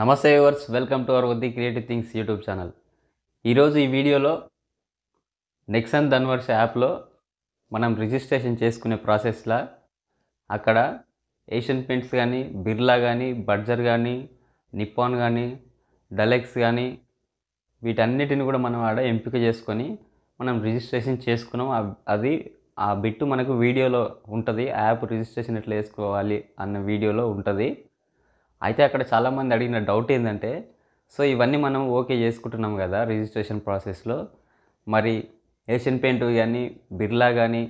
నమస్తే viewers welcome to our వద్ది creative things YouTube channel ఈరోజు ఈ వీడియోలో నెక్సన్ ధన్వర్స్ యాప్లో మనం రిజిస్ట్రేషన్ చేసుకునే ప్రాసెస్లా అక్కడ ఏషియన్ పెయింట్స్ కానీ బిర్లా కానీ బడ్జర్ కానీ నిప్పాన్ కానీ డలెక్స్ కానీ వీటన్నిటిని కూడా మనం ఆడ ఎంపిక చేసుకొని మనం రిజిస్ట్రేషన్ చేసుకున్నాం అది ఆ బిట్టు మనకు వీడియోలో ఉంటుంది యాప్ రిజిస్ట్రేషన్ ఎట్లా చేసుకోవాలి అన్న వీడియోలో ఉంటుంది అయితే అక్కడ చాలామంది అడిగిన డౌట్ ఏంటంటే సో ఇవన్నీ మనం ఓకే చేసుకుంటున్నాం కదా రిజిస్ట్రేషన్ ప్రాసెస్లో మరి ఏషియన్ పెయింట్ కానీ బిర్లా కానీ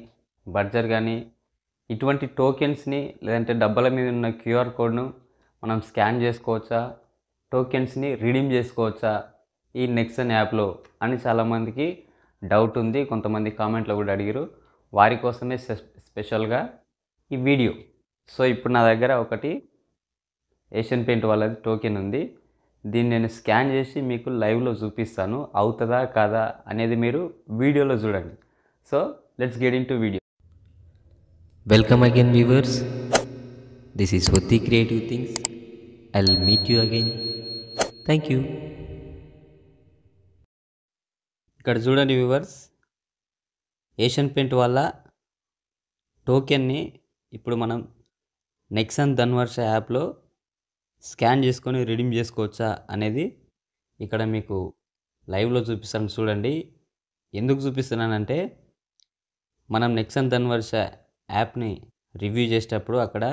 బర్జర్ కానీ ఇటువంటి టోకెన్స్ని లేదంటే డబ్బుల మీద ఉన్న క్యూఆర్ కోడ్ను మనం స్కాన్ చేసుకోవచ్చా టోకెన్స్ని రిడీమ్ చేసుకోవచ్చా ఈ నెక్సన్ యాప్లో అని చాలామందికి డౌట్ ఉంది కొంతమంది కామెంట్లో కూడా అడిగారు వారి కోసమే స్పెషల్గా ఈ వీడియో సో ఇప్పుడు నా దగ్గర ఒకటి ఏషియన్ పెయింట్ వాళ్ళది టోకెన్ ఉంది దీన్ని నేను స్కాన్ చేసి మీకు లైవ్లో చూపిస్తాను అవుతుందా కాదా అనేది మీరు వీడియోలో చూడండి so let's get into video welcome again viewers this is వత్తి creative things I meet you again thank you ఇక్కడ చూడండి వ్యూవర్స్ ఏషియన్ పెయింట్ వల్ల టోకెన్ని ఇప్పుడు మనం నెక్సన్ ధన్వర్ష యాప్లో స్కాన్ చేసుకొని రిడీమ్ చేసుకోవచ్చా అనేది ఇక్కడ మీకు లైవ్లో చూపిస్తాను చూడండి ఎందుకు చూపిస్తున్నానంటే మనం నెక్సన్ ధన్వర్ష యాప్ని రివ్యూ చేసేటప్పుడు అక్కడ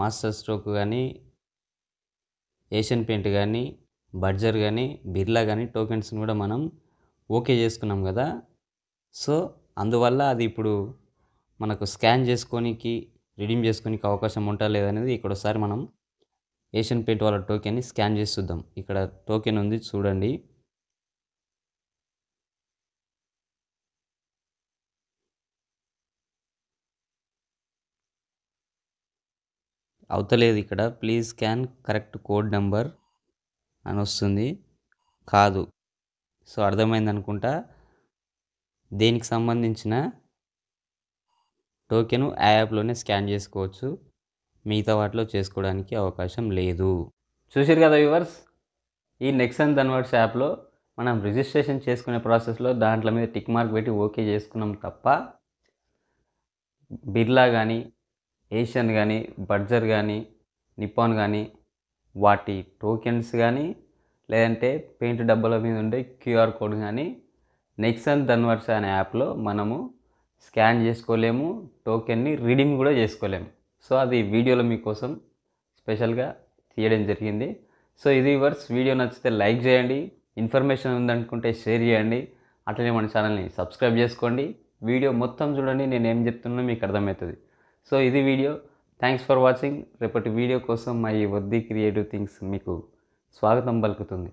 మాస్టర్ స్ట్రోక్ కానీ ఏషియన్ పెయింట్ కానీ బడ్జర్ కానీ బిర్లా కానీ టోకెన్స్ని కూడా మనం ఓకే చేసుకున్నాం కదా సో అందువల్ల అది ఇప్పుడు మనకు స్కాన్ చేసుకోనికి రిడీమ్ చేసుకోనికి అవకాశం ఉంటా లేదనేది ఇక్కడ ఒకసారి మనం ఏషియన్ పెయింట్ వాళ్ళ టోకెన్ని స్కాన్ చేసి చూద్దాం ఇక్కడ టోకెన్ ఉంది చూడండి అవుతలేదు ఇక్కడ please scan correct code number అని వస్తుంది కాదు సో అర్థమైంది అనుకుంటా దేనికి సంబంధించిన టోకెను ఆ యాప్లోనే స్కాన్ చేసుకోవచ్చు మిగతా వాటిలో చేసుకోవడానికి అవకాశం లేదు చూసారు కదా వ్యూవర్స్ ఈ నెక్సన్ ధన్వర్డ్స్ యాప్లో మనం రిజిస్ట్రేషన్ చేసుకునే ప్రాసెస్లో దాంట్లో మీద టిక్ మార్క్ పెట్టి ఓకే చేసుకున్నాం తప్ప బిర్లా కానీ ఏషియన్ కానీ బడ్జర్ కానీ నిప్పాన్ కానీ వాటి టోకెన్స్ కానీ లేదంటే పెయింట్ డబ్బాల మీద ఉండే క్యూఆర్ కోడ్ కానీ నెక్సన్ ధన్వర్స్ అనే యాప్లో మనము స్కాన్ చేసుకోలేము టోకెన్ని రీడింగ్ కూడా చేసుకోలేము సో అది వీడియోలో మీకోసం స్పెషల్గా తీయడం జరిగింది సో ఇది వర్స్ వీడియో నచ్చితే లైక్ చేయండి ఇన్ఫర్మేషన్ ఉందనుకుంటే షేర్ చేయండి అట్లనే మన ఛానల్ని సబ్స్క్రైబ్ చేసుకోండి వీడియో మొత్తం చూడండి నేను ఏం చెప్తున్నా మీకు అర్థమవుతుంది సో ఇది వీడియో థ్యాంక్స్ ఫర్ వాచింగ్ రేపటి వీడియో కోసం మా ఈ వద్దీ క్రియేటివ్ థింగ్స్ మీకు స్వాగతం పలుకుతుంది